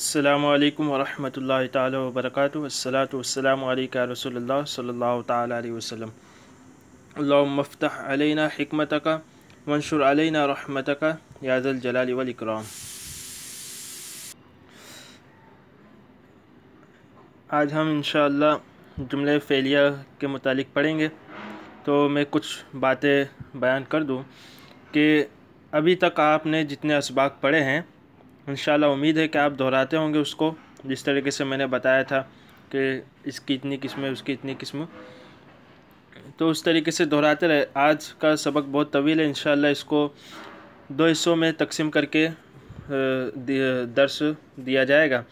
अल्लाम वरम् तबरक वसलाम रसोल्ला सल्ला तसलम मफ़्तः अलैना हमत का मंशुर अलैना रहमत का यादल जलाल वलकराम आज हम इन जुमले फ़ैलिया के मतलब पढ़ेंगे तो मैं कुछ बातें बयान कर दूँ कि अभी तक आपने जितने इसबाक पढ़े हैं इन उम्मीद है कि आप दोहराते होंगे उसको जिस तरीके से मैंने बताया था कि इसकी इतनी किस्में उसकी इतनी किस्म तो उस तरीके से दोहराते रहे आज का सबक बहुत तवील है इन इसको दो हिस्सों में तकसीम करके दर्स दिया जाएगा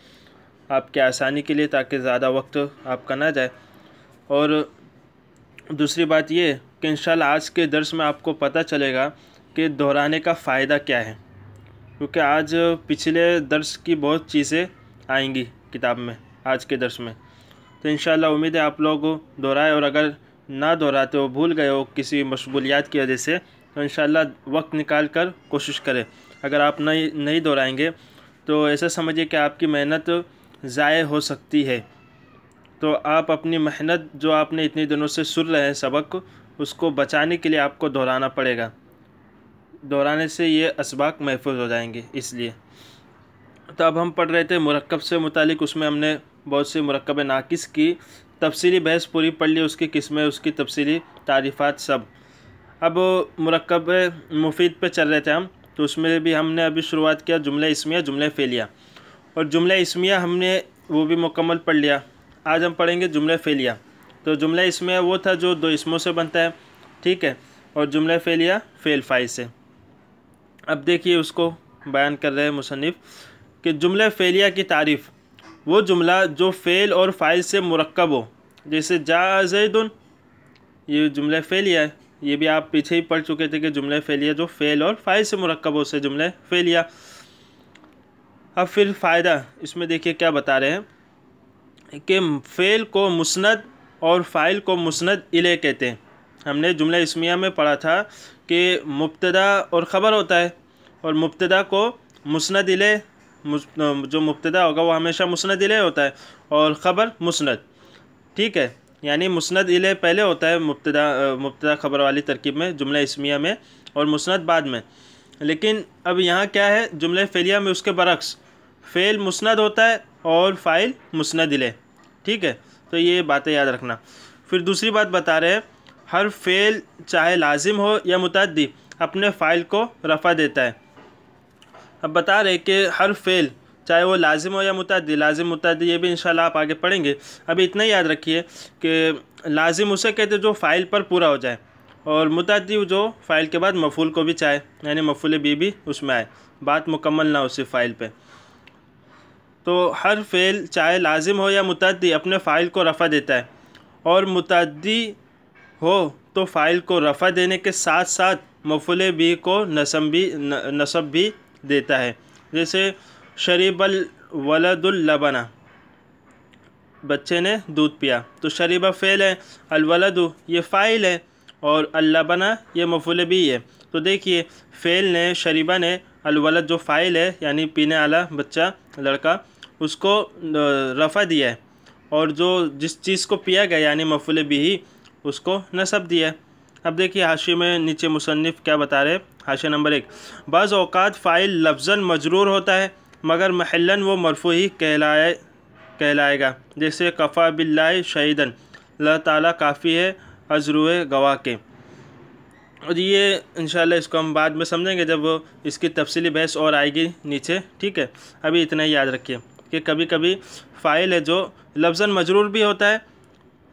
आपके आसानी के लिए ताकि ज़्यादा वक्त आपका ना जाए और दूसरी बात ये कि इन आज के दर्स में आपको पता चलेगा कि दोहराने का फ़ायदा क्या है क्योंकि आज पिछले दर्स की बहुत चीज़ें आएंगी किताब में आज के दर्श में तो इन उम्मीद है आप लोग दोहराए और अगर ना दोहराते हो भूल गए हो किसी मशगूलियात की वजह से तो इन वक्त निकाल कर कोशिश करें अगर आप नहीं नहीं दोहराएंगे तो ऐसा समझिए कि आपकी मेहनत ज़ाय हो सकती है तो आप अपनी मेहनत जो आपने इतने दिनों से सुन रहे हैं सबक उसको बचाने के लिए आपको दोहराना पड़ेगा दोहराने से ये इसबाक महफूज हो जाएंगे इसलिए तो अब हम पढ़ रहे थे मरकब से मुतालिक उसमें हमने बहुत सी मरकब नाकिस की तफसीली बहस पूरी पढ़ ली उसकी किस्में उसकी तफसीली तारीफ़ात सब अब मरकब मुफीद पे चल रहे थे हम तो उसमें भी हमने अभी शुरुआत किया जुमले इसमिया जुमले फ़ेलिया और जुमले इसमिया हमने वो भी मुकम्मल पढ़ लिया आज हम पढ़ेंगे जुमले फ़ेलिया तो जुमला इसमिया वो था जो दो इसमों से बनता है ठीक है और जुमला फ़ेलिया फ़ेल फाइ से अब देखिए उसको बयान कर रहे हैं मुसनफ़ कि जुमले फ़ेलिया की तारीफ़ वो जुमला जो फ़ेल और फ़ाइल से मरकब हो जैसे जा जैदन ये जुमले फ़ेलिया है ये भी आप पीछे ही पढ़ चुके थे कि जुमले फ़ेलिया जो फ़ेल और फ़ाइल से मरकब हो उसे जुमले फ़ेलिया अब फिर फ़ायदा इसमें देखिए क्या बता रहे हैं कि फ़ेल को मुस्ंद और फ़ाइल को मुस्ंद इले कहते हैं हमने जुमला इसमिया में पढ़ा था कि मुबतदा और ख़बर होता है और मुबतदा को मुस्ंद इले जो मुबतदा होगा वो हमेशा मुस्ंद इले होता है और ख़बर मुस्ंद ठीक है यानी मुस्ंद इले पहले होता है मुबतदा मुबतदा ख़बर वाली तरकीब में जुमला इसमिया में और मुस्ंद बाद में लेकिन अब यहाँ क्या है जुमले फेलिया में उसके बरक्स फ़ेल मुस्ंद होता है और फ़ाइल मुस्ंद इले ठीक है तो ये बातें याद रखना फिर दूसरी बात बता रहे हैं हर फेल चाहे लाजिम हो या मुतदी अपने फ़ाइल को रफ़ा देता है अब बता रहे कि हर फेल चाहे वो लाजिम हो या मुतदी लाजिम मुतदी ये भी शाला आप आगे पढ़ेंगे अभी इतना याद रखिए कि लाजिम उसे कहते जो फ़ाइल पर पूरा हो जाए और मुतदी जो फ़ाइल के बाद मफूल को भी चाहे यानी मफूल बी भी उसमें आए बात मुकम्मल ना हो फ़ाइल पर तो हर फेल चाहे लाजिम हो या मुतदी अपने फ़ाइल को रफ़ा देता है और मुतदी हो तो फ़ाइल को रफ़ा देने के साथ साथ मफुल बी को नसम भी न, नसब भी देता है जैसे शरीबल वलदुल्लबना बच्चे ने दूध पिया तो शरीबा फ़ेल है अलवलदु ये फ़ाइल है और अल्लाबना ये मफुल भी है तो देखिए फ़ेल ने शरीबा ने अलवलद जो फ़ाइल है यानी पीने वाला बच्चा लड़का उसको रफ़ा दिया है और जो जिस चीज़ को पिया गया यानी मफुल भी उसको नसब दिया अब देखिए हाशिए में नीचे मुसनफ़ क्या बता रहे हाशिया नंबर एक बज़ अवकात फ़ाइल लफजन मजरूर होता है मगर महलन व मरफू ही कहलाए कहलाएगा जैसे कफ़ा बिल्ला शहीदन अल्लाह काफ़ी है अजरुए गवा के और ये इन इसको हम बाद में समझेंगे जब इसकी तफसली बहस और आएगी नीचे ठीक है अभी इतना ही याद रखिए कि कभी कभी फ़ाइल है जो लफ्जन मजरूर भी होता है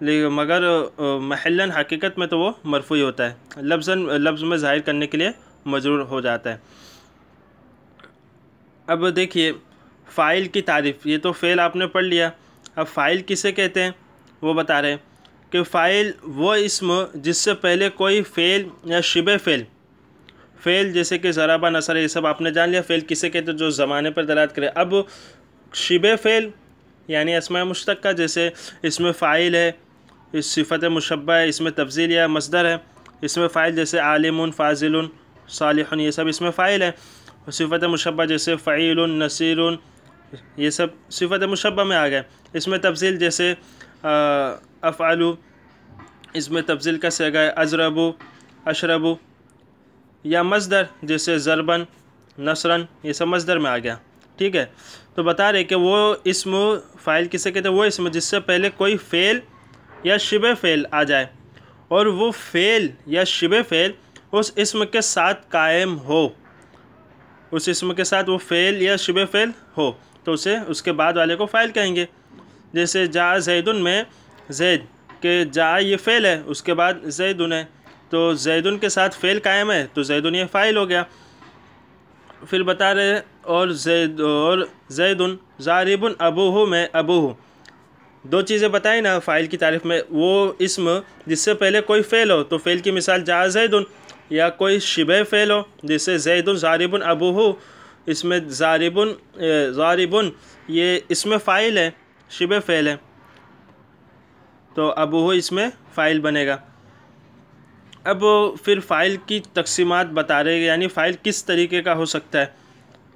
मगर महलन हकीकत में तो वो मरफू होता है लफ्जन लफ्ज़ में ज़ाहिर करने के लिए मजरूर हो जाता है अब देखिए फ़ाइल की तारीफ़ ये तो फ़ेल आपने पढ़ लिया अब फ़ाइल किसे कहते हैं वो बता रहे हैं कि फ़ाइल वो इसम जिससे पहले कोई फ़ेल या शिब फ़ेल फ़ेल जैसे कि ज़राबा नसर ये सब आपने जान लिया फ़ेल किसे कहते हैं जो ज़माने पर दरात करे अब शिब फ़ेल यानी असम मुश्तक का जैसे इसमें फ़ाइल है इस सिफत मुशबा है इसमें तफजील या मसदर है इसमें फ़ाइल जैसे आलिम फाजिल सालिहन ये सब इसमें फ़ाइल है और सिफत मुशबा जैसे फ़ैल नसीर ये सब सिफत मुशबा में आ गए इसमें तफजील जैसे अफ़ालू इसमें तफजील का से गए अजरबु अशरबु या मजदर जैसे ज़रबन नसरन ये सब मजदर में आ गया ठीक है तो बता रहे कि वो इसम फ़ाइल किसे कहते हैं वो इसम जिससे पहले कोई फ़ेल या शिब फ़ेल आ जाए और वो फ़ेल या शिब फ़ेल उस इसम के साथ कायम हो उस इसम के साथ वो फ़ेल या शिब फ़ेल हो तो उसे उसके बाद वाले को फ़ाइल कहेंगे जैसे जा जैदन में जैद के जा ये फ़ेल है उसके बाद जैदन है तो जैदन के साथ फ़ेल कायम है तो जैदन ये फ़ाइल हो गया फिर बता रहे और जैद और जैदन जारिबन अबूह में अबूह दो चीज़ें बताई ना फ़ाइल की तारीफ़ में वो इसम जिससे पहले कोई फ़ेल हो तो फ़ेल की मिसाल जा जैदन या कोई शिब फ़ेल हो जिससे जैदन ज़ारिबन अबू हो इसमें ज़ारिबन ज़ारिबन ये इसमें फ़ाइल है शिब फ़ेल है तो अबू हो इसमें फ़ाइल बनेगा अब फिर फ़ाइल की तकसीमत बता रहे हैं यानी फ़ाइल किस तरीके का हो सकता है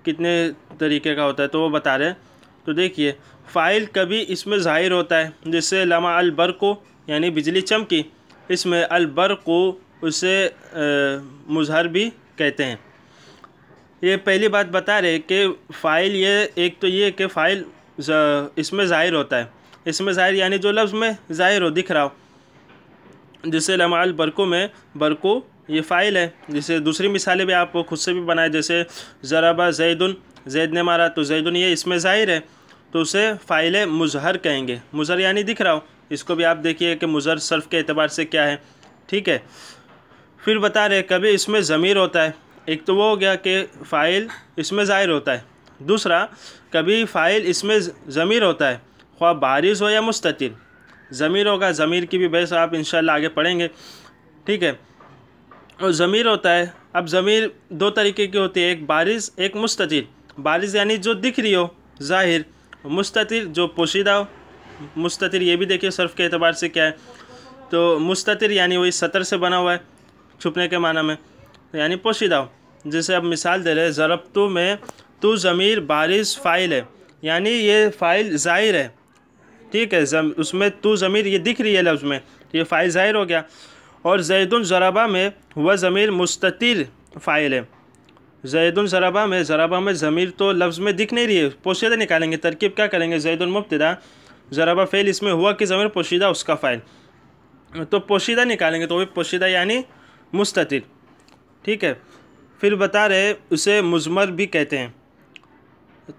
कितने तरीके का होता है तो वो बता रहे हैं तो देखिए फ़ाइल कभी इसमें ज़ाहिर होता है जिससे लमा अलबर को यानी बिजली चमकी इसमें अलबर को उसे मुजहर भी कहते हैं ये पहली बात बता रहे कि फ़ाइल ये एक तो ये कि फ़ाइल इसमें ज़ाहिर होता है इसमें ज़ाहिर यानी जो लफ्ज़ में ज़ाहिर हो दिख रहा हो जैसे लमाल अलबरको में बरको ये फ़ाइल है जिसे दूसरी मिसालें भी आप खुद से भी बनाए जैसे ज़राबा जैदन जैद ने मारा तो जैदन ये इसमें ज़ाहिर है तो उसे फ़ाइल मुजहर कहेंगे मुजहर यानी दिख रहा हो इसको भी आप देखिए कि मुजहर सर्फ के अतबार से क्या है ठीक है फिर बता रहे कभी इसमें ज़मीर होता है एक तो वो हो गया कि फ़ाइल इसमें ज़ाहिर होता है दूसरा कभी फ़ाइल इसमें ज़मीर होता है ख्वा बारिश हो या मुस्तिर ज़मीर होगा ज़मीर की भी बहस आप इन आगे पढ़ेंगे ठीक है और ज़मीर होता है अब ज़मीर दो तरीके की होती है एक बारिश एक मुस्तिर बारिश यानी जो दिख रही हो ज़ाहिर मुस्तिर जो पोशीदा मुस्तिर ये भी देखिए सर्फ के अतबार से क्या है तो मुस्तिर यानी वही सतर से बना हुआ है छुपने के माना में तो यानी पोशीदा जैसे अब मिसाल दे रहे हैं ज़रब तो में तो ज़मीर बारिश फ़ाइल है यानी ये फ़ाइल ज़ाहिर है ठीक है जम, उसमें तो ज़मीर ये दिख रही है लफ्ज़ में तो ये फ़ाइल ज़ाहिर हो गया और जैदुल ज़रबा में वह ज़मीर मुस्तिर फ़ाइल है जैदुल जराबा में जराबा में ज़मीर तो लफ्ज़ में दिख नहीं रही है पोशीदा निकालेंगे तरकीब क्या करेंगे जैदुल मुबतदा जराबा फ़ैल इसमें हुआ कि ज़मीर पोशीदा उसका फ़ाइल तो पोशीदा निकालेंगे तो भी पोशीदा यानी मुस्तिर ठीक है फिर बता रहे उसे मुजमर भी कहते हैं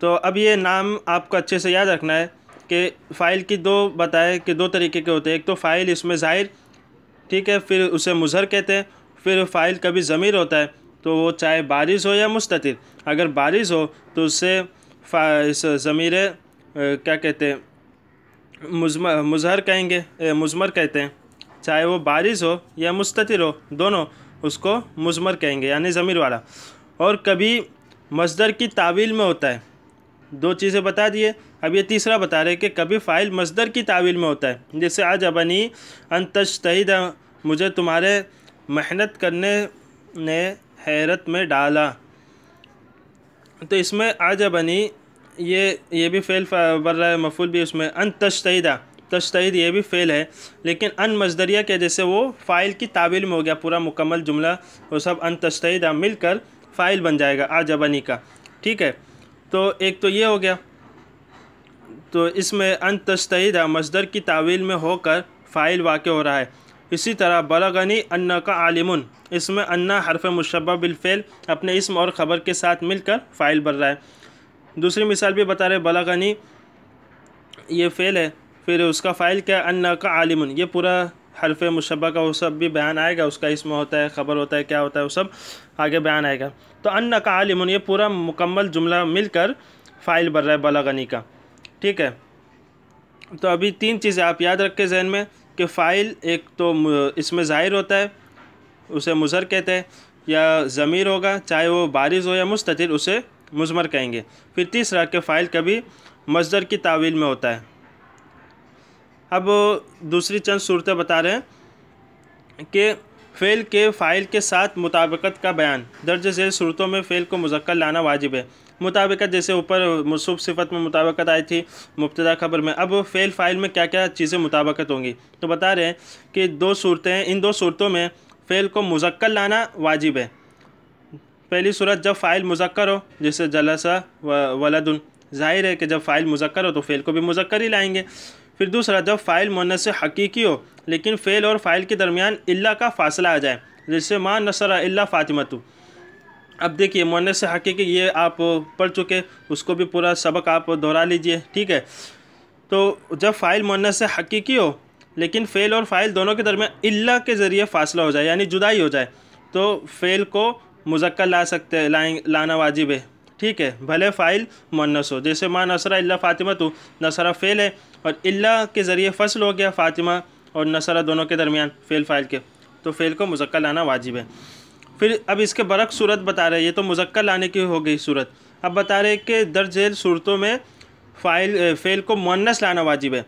तो अब ये नाम आपको अच्छे से याद रखना है कि फ़ाइल की दो बताए कि दो तरीके के होते हैं एक तो फ़ाइल इसमें ज़ाहिर ठीक है फिर उसे मुजहर कहते हैं फिर फ़ाइल कभी ज़मीर होता है तो वो चाहे बारिश हो या मुस्तिर अगर बारिश हो तो उससे ज़मीर क्या कहते हैं मुजहर कहेंगे मुजमर कहते हैं चाहे वो बारिश हो या मुस्तिर हो दोनों उसको मुजमर कहेंगे यानी ज़मीर वाला और कभी मजदर की तावील में होता है दो चीज़ें बता दिए अब ये तीसरा बता रहे कि कभी फ़ाइल मजदर की तावील में होता है जैसे आज अबनी अनतश मुझे तुम्हारे मेहनत करने ने हैरत में डाला तो इसमें आज बनी ये ये भी फ़ेल बढ़ रहा है मफूल भी उसमें अन तशतदा तशतद ये भी फ़ेल है लेकिन अन मजदरिया के जैसे वो फ़ाइल की ताबिल में हो गया पूरा मुकम्मल जुमला वो सब अन तशतदा मिलकर फ़ाइल बन जाएगा आज बनी का ठीक है तो एक तो ये हो गया तो इसमें अन तशतदा मजदर की तावील में होकर फ़ाइल वाक़ हो रहा है इसी तरह बलगनी अन्ना का आलिमन इसमें अन्ना हरफ मुशबा बिलफ़ेल अपने इसम और ख़बर के साथ मिलकर फ़ाइल बन रहा है दूसरी मिसाल भी बता रहे बलगनी ये फ़ेल है फिर उसका फ़ाइल क्या अन्ना का आलिमन ये पूरा हरफ मुशबा का वो सब भी बयान आएगा उसका इसम होता है ख़बर होता है क्या होता है वो सब आगे बयान आएगा तो अन्ना का आलिमन ये पूरा मुकम्मल जुमला मिलकर फ़ाइल बन रहा है बलागनी का ठीक है तो अभी तीन चीज़ें आप याद रखें जहन में कि फ़ाइल एक तो इसमें ज़ाहिर होता है उसे मुजर कहते हैं या ज़मीर होगा चाहे वो बारिश हो या मुस्तिर उसे मुजमर कहेंगे फिर तीसरा कि फ़ाइल कभी मजदर की तावील में होता है अब दूसरी चंद सूरतें बता रहे हैं कि फ़ेल के फ़ाइल के साथ मुताबकत का बयान दर्ज झेल सूरतों में फ़ेल को मुजक्कर लाना वाजिब है मुताबिकत जैसे ऊपर मसूब सिफत में मुताबिकत आई थी मुबतदा खबर में अब फ़ेल फ़ाइल में क्या क्या चीज़ें मुताबकत होंगी तो बता रहे हैं कि दो सूरतें इन दो सूरतों में फ़ेल को मुजक्कर लाना वाजिब है पहली सूरत जब फ़ाइल मुजक्कर हो जैसे जलसा वलदुन जाहिर है कि जब फ़ाइल मुजक्कर हो तो फ़ेल को भी मुजक्कर ही लाएंगे फिर दूसरा जब फ़ाइल मुनस हकीकी हो लेकिन फ़ेल और फ़ाइल के दरमियान इल्ला का फासला आ जाए जैसे माँ नसरा अल्ला फ़ातिमतु अब देखिए मोने से हकी के ये आप पढ़ चुके उसको भी पूरा सबक आप दोहरा लीजिए ठीक है तो जब फ़ाइल मोने से हकीकी हो लेकिन फ़ेल और फ़ाइल दोनों के दरमियान इल्ला के ज़रिए फासला हो जाए यानी जुदाई हो जाए तो फ़ेल को मुजक्कर ला सकते लाएं लाना वाजिब है ठीक है भले फ़ाइल मोनस हो जैसे माँ नसरा इल्ला फ़ातिमा तो नसरा फ़ेल है और इल्ला के ज़रिए फसल हो गया फ़ातिमा और नसरा दोनों के दरमियान फ़ेल फ़ाइल के तो फ़ेल को मुजक्कर लाना वाजिब है फिर अब इसके बरक सूरत बता रहे ये तो मुजक्कर लाने की हो गई सूरत अब बता रहे हैं कि दर्ज झेल सूरतों में फ़ाइल फ़ेल को मुनस लाना वाजिब है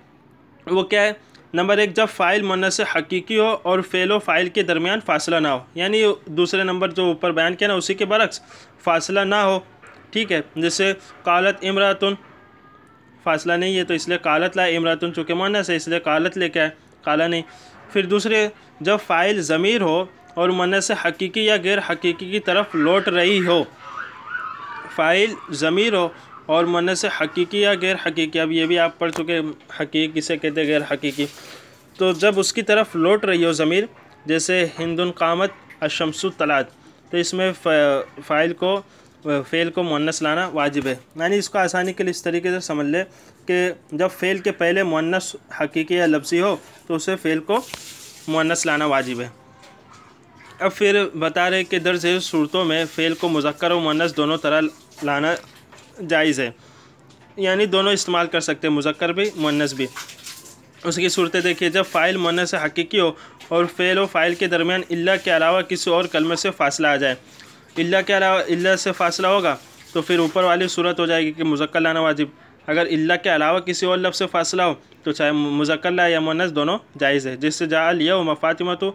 वो क्या है नंबर एक जब फ़ाइल मुनस हकीकी हो और फ़ेल व फ़ाइल के दरमियान फासला ना हो यानी दूसरे नंबर जो ऊपर बयान किया ना उसी के बरक्स फासला ना हो ठीक है जैसे कालत इमरातन फासला नहीं है तो इसलिए कालत ला इमरातन चूँकि मुनस है इसलिए कालत लेके आए काला नहीं फिर दूसरे जब फ़ाइल ज़मीर हो और मन से हकीकी या गैर हकीकी की तरफ लौट रही हो फ़ाइल ज़मीर हो और मन से हकीकी या गैर हकीकी अब ये भी आप पढ़ चुके हकीकी किसे कहते हैं गैर हकीकी तो जब उसकी तरफ लौट रही हो ज़मीर जैसे हिंदुन कामत अशमसु तलाद तो इसमें फ़ाइल को फ़ेल को मुन्नस लाना वाजिब है यानी इसको आसानी के लिए इस तरीके से समझ ले कि जब फ़ेल के पहले मुन्नस हकीकी या लफ्ज़ी हो तो उसे फ़ेल को मुन्नस लाना वाजिब है अब फिर बता रहे कि दर्ज सूरतों में फ़ेल को मुजक्र और मनस दोनों तरह लाना जायज़ है यानी दोनों इस्तेमाल कर सकते हैं मुजक्र भी मनस भी उसकी सूरत देखिए जब फ़ाइल मनस हकीकी हो और फ़ेल व फ़ाइल के दरमियान अल्ला के अलावा किसी और कलमे से फासला आ जाए अल्ला के अलावा अल्ला से फासला होगा तो फिर ऊपर वाली सूरत हो जाएगी कि मुजक्र लाना वाजिब अगर इल्ला के अलावा किसी और लफ्ज़ से फासला हो तो चाहे मुजक्ल या मुनस दोनों जायज़ है जिससे जाल यौमा फ़ातिमा तो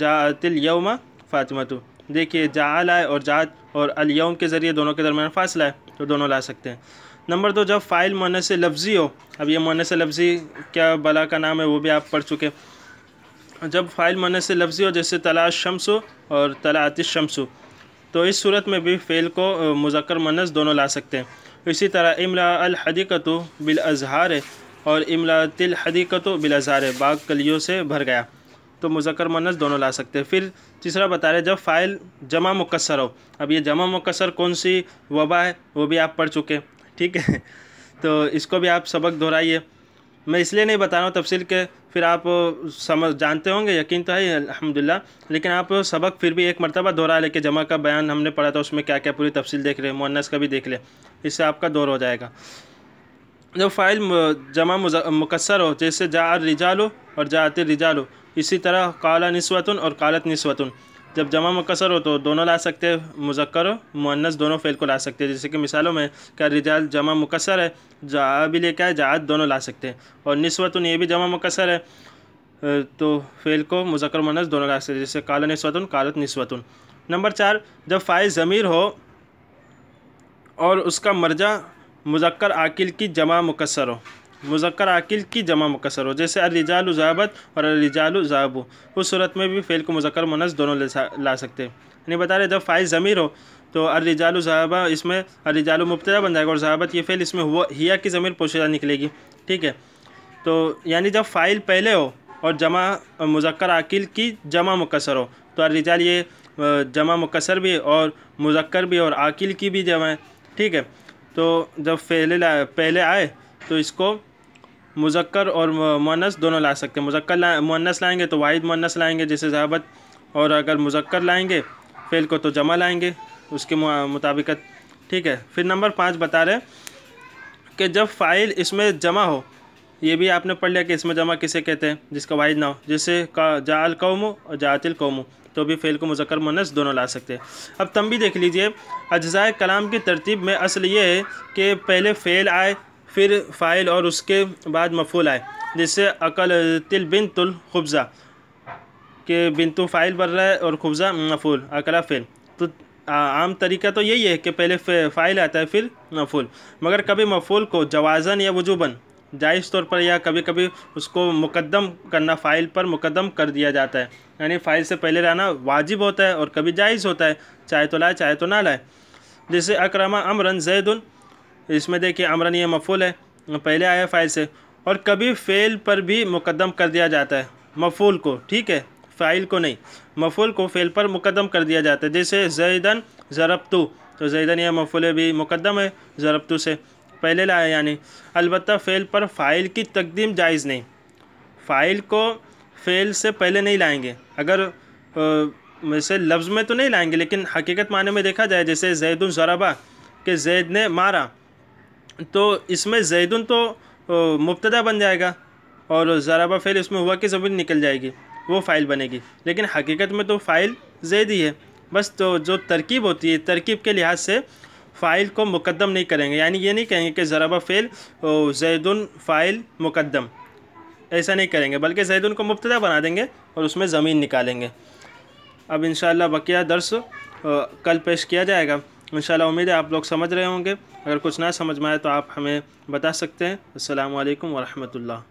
जातिल यौमा फ़ातिमा तो देखिए जाल आए और जात और यौम के ज़रिए दोनों के दरमियान फासला है तो दोनों ला सकते हैं नंबर दो जब फ़ाइल मुनस लफ्ज़ी हो अब यह मुनस लफ्ज़ी क्या बला का नाम है वो भी आप पढ़ चुके जब फ़ाइल मुनस लफ्ज़ी हो जैसे तला शम्स और तला आतिश शम्स तो इस सूरत में भी फ़ेल को मुजक्र मुनस दोनों ला सकते हैं इसी तरह इमला अलहदीकत बिलअज़हार और इमला तिल तिलहदीकत बिलअज़हार बाग कलियों से भर गया तो मुजक्र मनस दोनों ला सकते हैं फिर तीसरा बता रहे जब फ़ाइल जमा मुकसर हो अब ये जमा मुकसर कौन सी वबा है वो भी आप पढ़ चुके ठीक है तो इसको भी आप सबक दोहराइए मैं इसलिए नहीं बता रहा हूँ तफसील के फिर आप समझ जानते होंगे यकीन तो है अलहमदिल्ला लेकिन आप सबक फिर भी एक मरतबा दोहरा लेके जमा का बयान हमने पढ़ा था उसमें क्या क्या पूरी तफसील देख रहे हैं मुन्नस का भी देख लें इससे आपका दौर हो जाएगा जब फ़ाइल जमा मुकसर हो जैसे जा रिजालो और जाते रिजालो इसी तरह काला नस्वतन और कालत नस्वतन जब जमा मकसर हो तो दोनों ला सकते हैं मुजक्र मुन्नस दोनों फ़ेल को ला सकते हैं जैसे कि मिसालों में क्या रिजाल जमा मकसर है जा भी लेकर आए जात दोनों ला सकते हैं और नस्वतन ये भी जमा मकसर है तो फ़ेल को मुजक्र मुन्नस दोनों ला सकते हैं जैसे काला नस्वतन कालत नस्वतन नंबर चार जब फ़ाइल ज़मीर हो और उसका मर्जा मुजक्र आकिल की जमा मकसर हो मुजक्र आकिल की जमा मुकसर हो जैसे अलिजाल उजाबत और अलिजाल उजाबू उस सूरत में भी फ़ेल को मुजक्र मुनस दोनों ले ला सकते हैं यानी बता रहे जब फ़ाइल ज़मीर हो तो अलिजाल जहाबा इसमें अलिजाल मुबतला बन जाएगा और जहाबत ये फ़ेल इसमें हुआ हिया की ज़मीर पोशीदा निकलेगी ठीक है तो यानी जब फ़ाइल पहले हो और जमा मुजक्र आकिल की जमा मुकसर हो तो अलिजाल ये जमा मुकसर भी और मुजक्र भी और आकिल की भी जमा है ठीक है तो जब फेले पहले आए तो इसको मुजक्कर और मुनस दोनों ला सकते हैं मुजक्कर ला मुनस लाएँगे तो वाहिद मुनस लाएँगे जैसे जहाबत और अगर मुजक्कर लाएँगे फेल को तो जमा लाएँगे उसके मुताबिक ठीक है फिर नंबर पाँच बता रहे कि जब फ़ाइल इसमें जमा हो ये भी आपने पढ़ लिया कि इसमें जमा किसे कहते हैं जिसका वाहिद ना हो जैसे का जाल कौम और जातिल कौम तो भी फ़ेल को मुजक्र मुनस दोनों ला सकते हैं अब तम भी देख लीजिए अज्ज़ाय कलाम की तरतीब में असल ये है कि पहले फ़ेल आए फिर फ़ाइल और उसके बाद मफूल आए जिससे अकल तिल बिन तुल खुब्ज़ा के बिनतु फ़ाइल बन रहा है और खुब्ज़ा मफूल अकला फ़िल तो आम तरीका तो यही है कि पहले फ़ाइल आता है फिर मफूल मगर कभी मफूल को जवाज़न या वजूबन जायज़ तौर पर या कभी कभी उसको मुकदम करना फ़ाइल पर मुकदम कर दिया जाता है यानी फ़ाइल से पहले रहना वाजिब होता है और कभी जायज़ होता है चाहे तो लाए चाहे तो ना लाए जैसे अक्रमा अमरन जैदुल इसमें देखिए अमरन ये मफूल है पहले आया फ़ाइल से और कभी फ़ेल पर भी मुकदम कर दिया जाता है मफूल को ठीक है फ़ाइल को नहीं मफूल को फ़ेल पर मुकदम कर दिया जाता है जैसे जैदन ज़रबतू तो जैदन यह मफूल भी मुकदम है ज़रबतू से पहले लाया यानी अलबत् फ़ेल पर फ़ाइल की तकदीम जायज़ नहीं फ़ाइल को फ़ेल से पहले नहीं लाएंगे अगर वैसे लफ्ज़ में तो नहीं लाएंगे लेकिन हकीकत माने में देखा जाए जैसे जैदुल जरबा कि जैद ने मारा तो इसमें जैदुन तो मुबतदा बन जाएगा और ज़राबा फ़ैल इसमें हुआ कि ज़मीन निकल जाएगी वो फ़ाइल बनेगी लेकिन हकीकत में तो फ़ाइल जैद ही है बस तो जो तरकीब होती है तरकीब के लिहाज से फ़ाइल को मुकदम नहीं करेंगे यानी ये नहीं कहेंगे कि ज़राबा फ़ैल जैदुन फ़ाइल मुकदम ऐसा नहीं करेंगे बल्कि जैदुन को मुबतदा बना देंगे और उसमें ज़मीन निकालेंगे अब इन बकिया दर्स कल पेश किया जाएगा इन उम्मीद है आप लोग समझ रहे होंगे अगर कुछ ना समझ में आए तो आप हमें बता सकते हैं अल्लाम वरहमल